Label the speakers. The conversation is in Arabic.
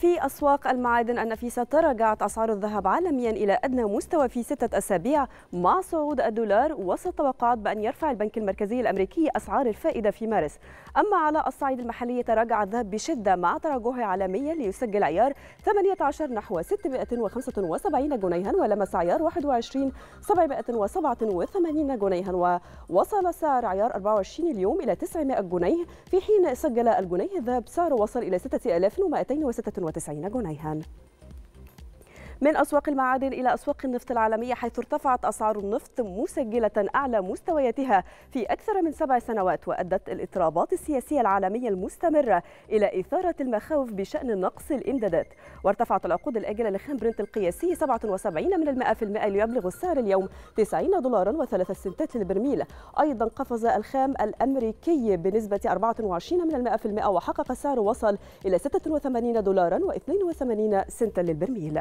Speaker 1: في أسواق المعادن النفيسة تراجعت أسعار الذهب عالميا إلى أدنى مستوى في ستة أسابيع مع صعود الدولار وسط توقعات بأن يرفع البنك المركزي الأمريكي أسعار الفائدة في مارس أما على الصعيد المحلي تراجع الذهب بشدة مع تراجعه عالميا ليسجل عيار 18 نحو 675 جنيها ولمس عيار 21 787 جنيها ووصل سعر عيار 24 اليوم إلى 900 جنيه في حين سجل الجنيه الذهب سعره وصل إلى 6236 desayuna con han من أسواق المعادن إلى أسواق النفط العالمية حيث ارتفعت أسعار النفط مسجلة أعلى مستوياتها في أكثر من سبع سنوات وأدت الاضطرابات السياسية العالمية المستمرة إلى إثارة المخاوف بشأن نقص الإمدادات وارتفعت العقود الآجلة لخام برنت القياسي 77 من المائة في المائة ليبلغ السعر اليوم 90 دولارا وثلاثة سنتات للبرميل أيضا قفز الخام الأمريكي بنسبة 24 من المائة في المائة وحقق السعر وصل إلى 86 دولارا و82 سنتا للبرميل